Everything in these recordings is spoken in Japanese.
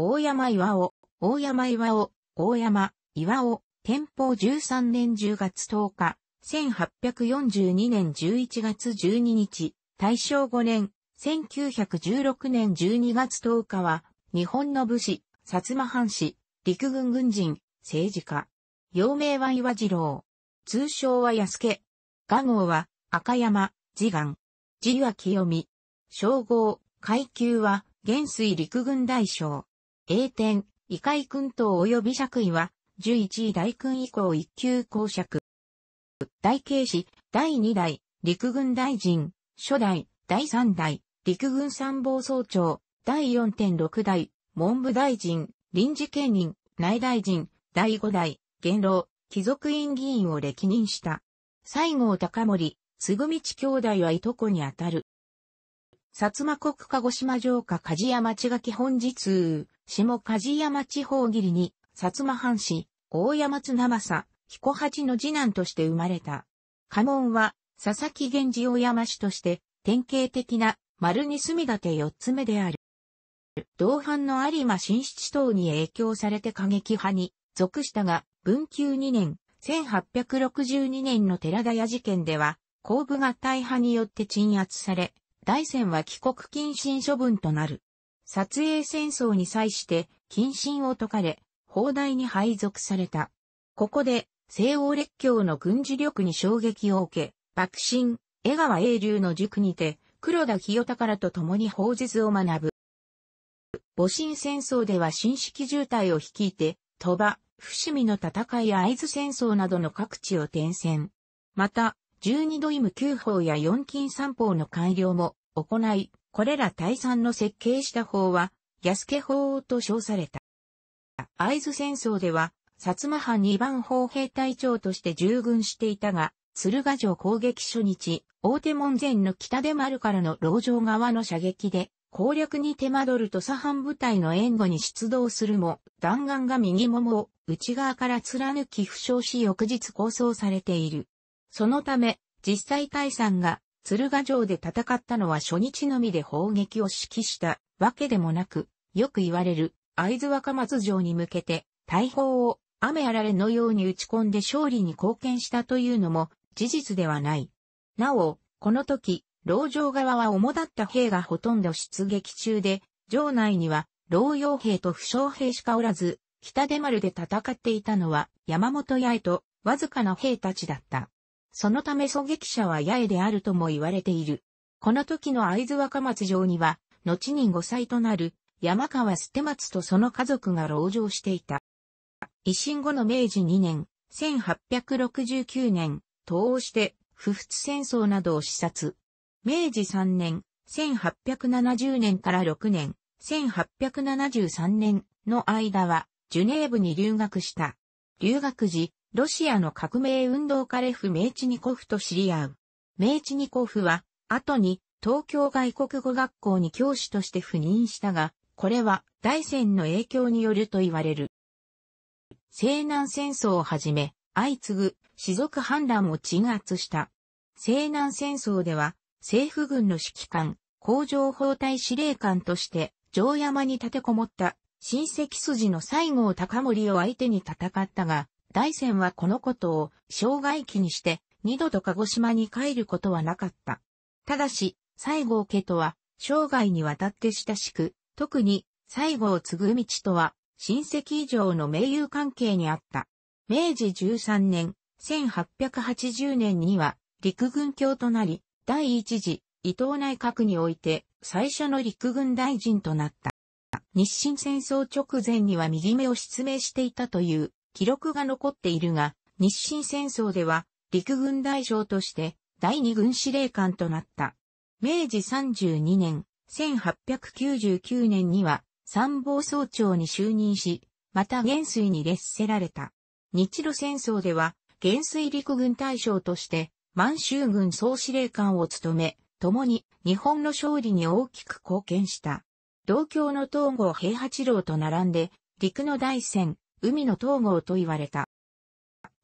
大山岩尾、大山岩尾、大山、岩尾、天保13年10月10日、1842年11月12日、大正5年、1916年12月10日は、日本の武士、薩摩藩士、陸軍軍人、政治家。幼名は岩次郎。通称は安家。画号は赤山、次元。字は清美。称号、階級は元水陸軍大将。栄天、異界君等及び爵位は、11位大君以降一級公爵。大慶士、第2代、陸軍大臣、初代、第3代、陸軍参謀総長、第4.6代、文部大臣、臨時兼任、内大臣、第5代、元老、貴族院議員を歴任した。西郷隆盛、嗣道兄弟はいとこにあたる。薩摩国鹿児島城下梶山地垣本日通、下梶山地方切りに、薩摩藩士、大山津生佐、彦八の次男として生まれた。家紋は、佐々木源氏大山氏として、典型的な、丸に墨立て四つ目である。同伴の有馬新七等に影響されて過激派に属したが、文久2年、1862年の寺田屋事件では、後部が大派によって鎮圧され、大戦は帰国禁止処分となる。撮影戦争に際して禁止を解かれ、砲台に配属された。ここで、西欧列強の軍事力に衝撃を受け、爆心、江川英流の塾にて、黒田清隆と共に法術を学ぶ。母神戦争では新式渋滞を率いて、鳥羽、伏見の戦いや合津戦争などの各地を転戦。また、十二度イム九法や四金三法の改良も行い、これら大産の設計した法は、安家法と称された。会津戦争では、薩摩藩二番砲兵隊長として従軍していたが、鶴ヶ城攻撃初日、大手門前の北出丸からの牢城側の射撃で、攻略に手間取ると左藩部隊の援護に出動するも、弾丸が右腿を内側から貫き負傷し翌日構想されている。そのため、実際大山が鶴ヶ城で戦ったのは初日のみで砲撃を指揮したわけでもなく、よく言われる会津若松城に向けて大砲を雨あられのように打ち込んで勝利に貢献したというのも事実ではない。なお、この時、牢城側は主だった兵がほとんど出撃中で、城内には牢用兵と負傷兵しかおらず、北出丸で戦っていたのは山本八重とわずかな兵たちだった。そのため狙撃者は八重であるとも言われている。この時の会津若松城には、後に5歳となる山川捨松とその家族が牢城していた。維新後の明治2年、1869年、東欧して、不仏戦争などを視察。明治3年、1870年から6年、1873年の間は、ジュネーブに留学した。留学時、ロシアの革命運動家レフ・メイチニコフと知り合う。メイチニコフは、後に東京外国語学校に教師として赴任したが、これは大戦の影響によると言われる。西南戦争をはじめ、相次ぐ士族反乱を鎮圧した。西南戦争では、政府軍の指揮官、工場包帯司令官として、城山に立てこもった、親戚筋の西郷隆盛を相手に戦ったが、大戦はこのことを障害期にして二度と鹿児島に帰ることはなかった。ただし、西郷家とは生涯にわたって親しく、特に西郷継ぐ道とは親戚以上の名友関係にあった。明治13年、1880年には陸軍卿となり、第一次伊藤内閣において最初の陸軍大臣となった。日清戦争直前には右目を失明していたという記録が残っているが、日清戦争では陸軍大将として第二軍司令官となった。明治32年、1899年には参謀総長に就任し、また元帥に列せられた。日露戦争では元帥陸軍大将として満州軍総司令官を務め、共に日本の勝利に大きく貢献した。同郷の東郷平八郎と並んで、陸の大戦、海の統合と言われた。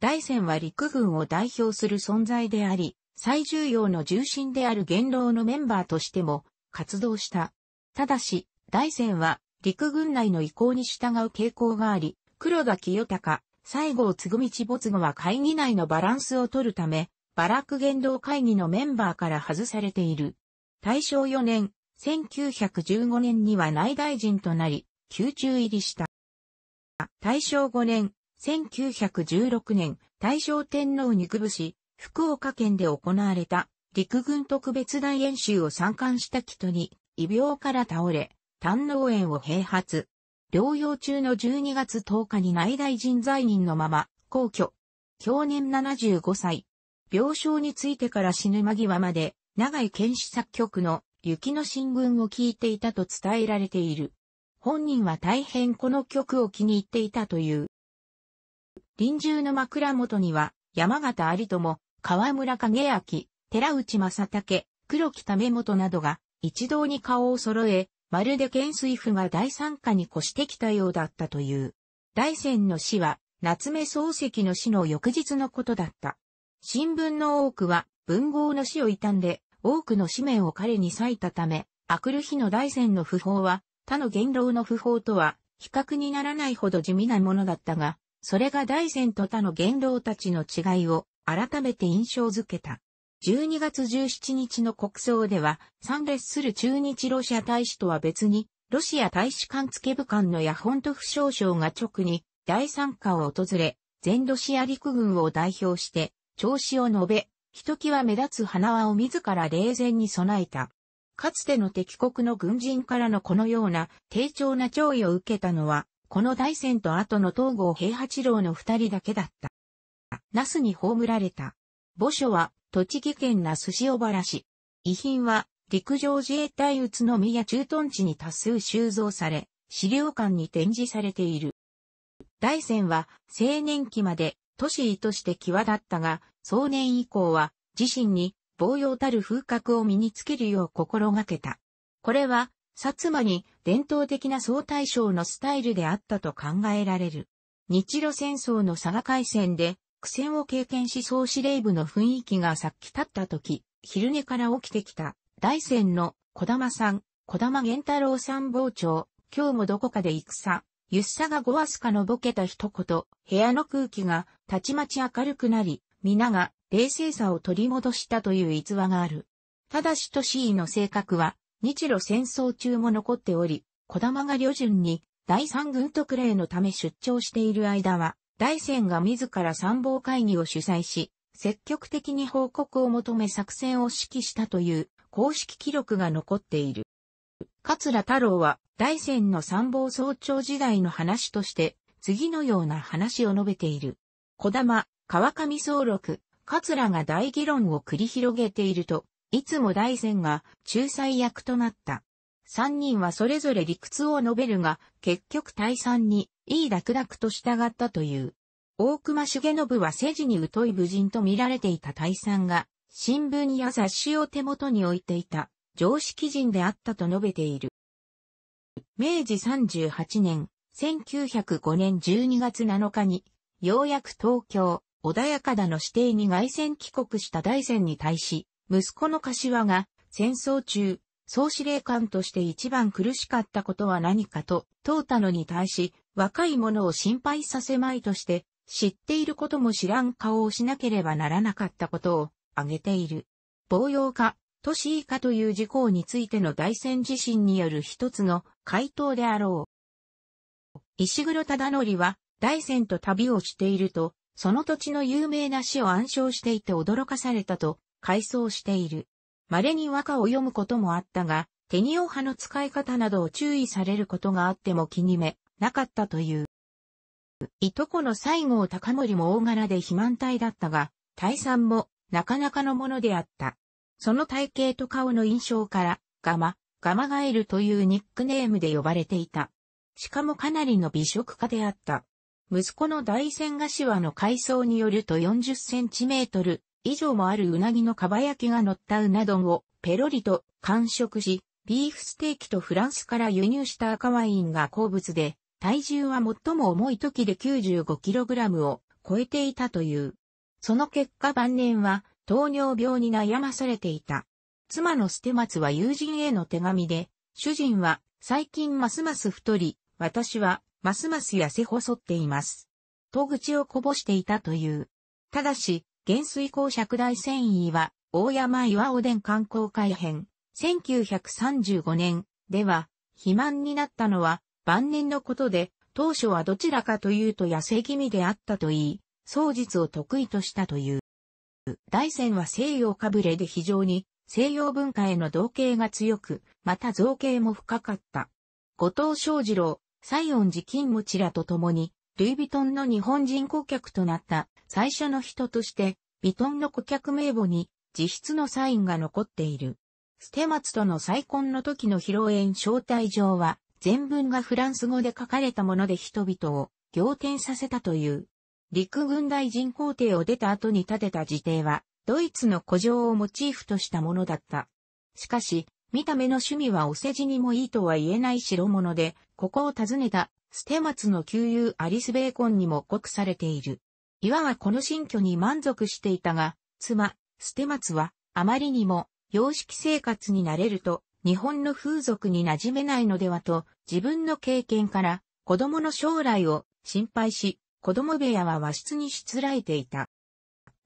大戦は陸軍を代表する存在であり、最重要の重心である元老のメンバーとしても活動した。ただし、大戦は陸軍内の意向に従う傾向があり、黒田清隆、西郷嗣道没後は会議内のバランスを取るため、バラック言動会議のメンバーから外されている。大正4年、1915年には内大臣となり、宮中入りした。大正5年、1916年、大正天皇に宮し、福岡県で行われた、陸軍特別大演習を参観した人に、異病から倒れ、胆脳炎を併発。療養中の12月10日に内大臣在任のまま、皇居。享年75歳。病床についてから死ぬ間際まで、長井健史作曲の雪の進軍を聞いていたと伝えられている。本人は大変この曲を気に入っていたという。臨終の枕元には、山形有友、河村影明、寺内正武、黒木為元などが一堂に顔を揃え、まるで県水府が大参加に越してきたようだったという。大山の死は、夏目漱石の死の翌日のことだった。新聞の多くは、文豪の死を悼んで、多くの紙面を彼に裂いたため、明くる日の大山の訃報は、他の元老の訃報とは比較にならないほど地味なものだったが、それが大前と他の元老たちの違いを改めて印象づけた。12月17日の国葬では、参列する中日ロシア大使とは別に、ロシア大使館付部官のヤホントフ少将が直に第三課を訪れ、全ロシア陸軍を代表して、調子を述べ、ひときわ目立つ花輪を自ら冷前に備えた。かつての敵国の軍人からのこのような低調な弔意を受けたのは、この大戦と後の東郷平八郎の二人だけだった。那須に葬られた。墓所は、栃木県那須塩原市。遺品は、陸上自衛隊宇都宮駐屯地に多数収蔵され、資料館に展示されている。大戦は、青年期まで、都市医として際立ったが、壮年以降は、自身に防用たる風格を身につけるよう心がけた。これは、薩摩に伝統的な総大将のスタイルであったと考えられる。日露戦争の佐賀海戦で苦戦を経験し総司令部の雰囲気がさっき立った時、昼寝から起きてきた大戦の小玉さん、小玉源太郎参謀長、今日もどこかで戦、ゆっさがごわすかのぼけた一言、部屋の空気がたちまち明るくなり、皆が冷静さを取り戻したという逸話がある。ただし利家の性格は、日露戦争中も残っており、小玉が旅順に第三軍特例のため出張している間は、大戦が自ら参謀会議を主催し、積極的に報告を求め作戦を指揮したという公式記録が残っている。桂太郎は大戦の参謀総長時代の話として、次のような話を述べている。小玉、川上総録、桂が大議論を繰り広げていると、いつも大善が仲裁役となった。三人はそれぞれ理屈を述べるが、結局大三に、いい楽々と従ったという。大隈重信は世事に疎い武人と見られていた大三が、新聞や雑誌を手元に置いていた、常識人であったと述べている。明治38年、1905年12月7日に、ようやく東京、穏やかだの指定に外戦帰国した大戦に対し、息子の柏が戦争中、総司令官として一番苦しかったことは何かと問うたのに対し、若い者を心配させまいとして、知っていることも知らん顔をしなければならなかったことを挙げている。防用化、都市以下という事項についての大戦自身による一つの回答であろう。石黒忠則は大戦と旅をしていると、その土地の有名な詩を暗唱していて驚かされたと、回想している。稀に和歌を読むこともあったが、テニオ派の使い方などを注意されることがあっても気にめ、なかったという。いとこの西郷隆盛も大柄で肥満体だったが、体産もなかなかのものであった。その体型と顔の印象から、ガマ、ガマガエルというニックネームで呼ばれていた。しかもかなりの美食家であった。息子の大仙は、の海藻によると40センチメートル以上もあるうなぎのかば焼きが乗ったうな丼をペロリと完食し、ビーフステーキとフランスから輸入した赤ワインが好物で、体重は最も重い時で9 5ラムを超えていたという。その結果晩年は糖尿病に悩まされていた。妻の捨松は友人への手紙で、主人は最近ますます太り、私はますます痩せ細っています。と口をこぼしていたという。ただし、減水公尺大繊維は、大山岩おでん観光改編、1935年では、肥満になったのは晩年のことで、当初はどちらかというと痩せ気味であったといい、創実を得意としたという。大仙は西洋かぶれで非常に西洋文化への同型が強く、また造形も深かった。後藤昌二郎、西園寺金持らと共に、ルイ・ヴィトンの日本人顧客となった最初の人として、ヴィトンの顧客名簿に自筆のサインが残っている。ステマツとの再婚の時の披露宴招待状は、全文がフランス語で書かれたもので人々を仰天させたという。陸軍大臣皇帝を出た後に建てた辞邸は、ドイツの古城をモチーフとしたものだった。しかし、見た目の趣味はお世辞にもいいとは言えない代物で、ここを訪ねた、ステマツの旧友アリス・ベーコンにも告されている。岩はこの新居に満足していたが、妻、ステマツは、あまりにも、洋式生活になれると、日本の風俗に馴染めないのではと、自分の経験から、子供の将来を心配し、子供部屋は和室にしつらえていた。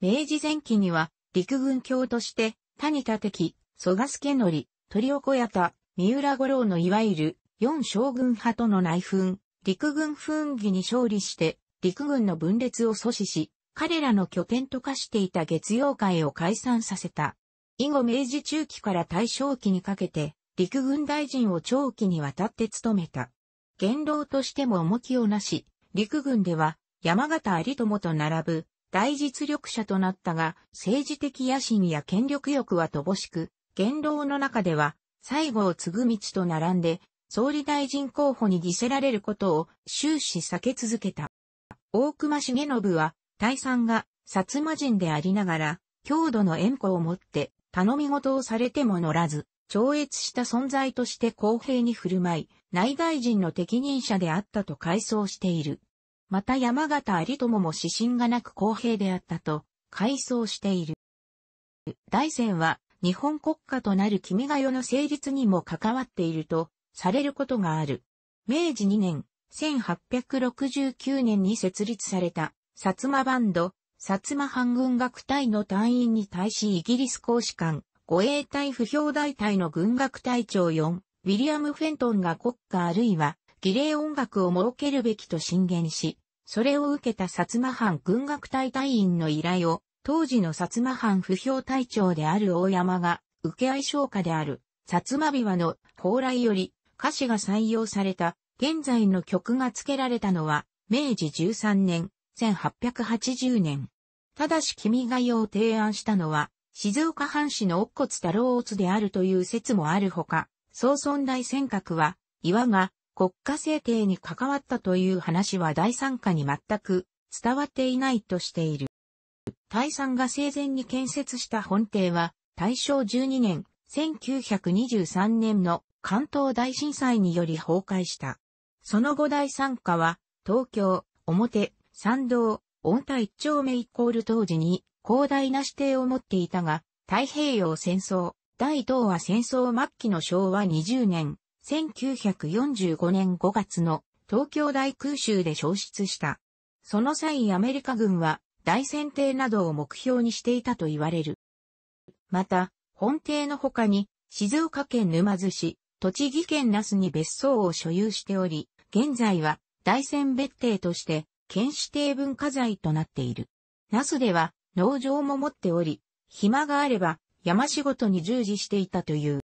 明治前期には、陸軍卿として、谷立敵、蘇我助則、鳥岡屋田、三浦五郎のいわゆる、四将軍派との内紛、陸軍紛議に勝利して、陸軍の分裂を阻止し、彼らの拠点と化していた月曜会を解散させた。以後明治中期から大正期にかけて、陸軍大臣を長期にわたって務めた。元老としても重きをなし、陸軍では山形有友と並ぶ大実力者となったが、政治的野心や権力欲は乏しく、元老の中では、西郷継道と並んで、総理大臣候補に偽せられることを終始避け続けた。大隈重信は、大賛が薩摩人でありながら、郷土の縁故をもって頼み事をされても乗らず、超越した存在として公平に振る舞い、内大臣の適任者であったと回想している。また山形有友も指針がなく公平であったと回想している。大戦は日本国家となる君が代の成立にも関わっているとされることがある。明治2年、1869年に設立された、薩摩バンド、薩摩藩軍学隊の隊員に対しイギリス公使館、護衛隊不評大隊の軍学隊長4、ウィリアム・フェントンが国家あるいは儀礼音楽を設けるべきと進言し、それを受けた薩摩藩軍学隊隊員の依頼を当時の薩摩藩不評隊長である大山が、受け合い商家である、薩摩琵琶の蓬莱より、歌詞が採用された、現在の曲が付けられたのは、明治13年、1880年。ただし君が代を提案したのは、静岡藩士の乙骨太郎乙であるという説もあるほか、総尊大尖閣は、岩が国家制定に関わったという話は第三課に全く伝わっていないとしている。大山が生前に建設した本邸は、大正12年、1923年の関東大震災により崩壊した。その後大参加は、東京、表、参道、温帯一丁目イコール当時に、広大な指定を持っていたが、太平洋戦争、第東亜戦争末期の昭和20年、1945年5月の東京大空襲で消失した。その際アメリカ軍は大選定などを目標にしていたと言われる。また、本邸の他に、静岡県沼津市、栃木県那須に別荘を所有しており、現在は大山別邸として、県指定文化財となっている。那須では農場も持っており、暇があれば山仕事に従事していたという。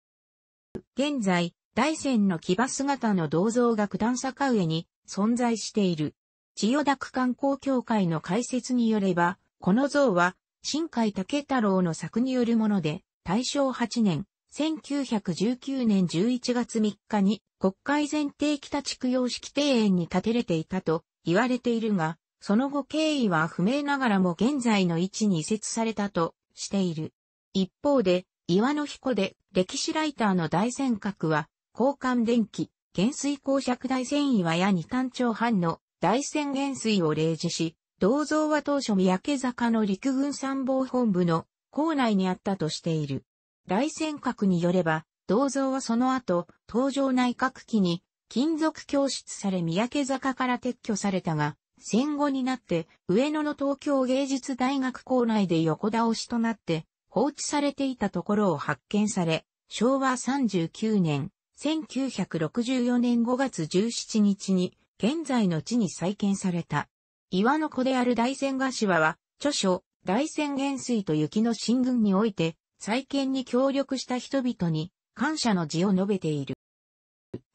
現在、大山の騎馬姿の銅像が九段坂上に存在している。千代田区観光協会の解説によれば、この像は、新海武太郎の作によるもので、大正8年、1919年11月3日に、国会前提北地区様式庭園に建てれていたと言われているが、その後経緯は不明ながらも現在の位置に移設されたとしている。一方で、岩の彦で歴史ライターの大尖閣は、交換電気、減水公爵大繊維はや二単長反の大宣言水を例示し、銅像は当初三宅坂の陸軍参謀本部の校内にあったとしている。大戦閣によれば、銅像はその後、東場内閣機に金属供出され三宅坂から撤去されたが、戦後になって上野の東京芸術大学校内で横倒しとなって放置されていたところを発見され、昭和39年、1964年5月17日に現在の地に再建された。岩の子である大仙ヶ島は、著書、大仙元水と雪の進軍において、再建に協力した人々に感謝の字を述べている。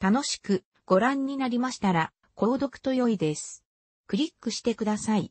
楽しくご覧になりましたら、購読と良いです。クリックしてください。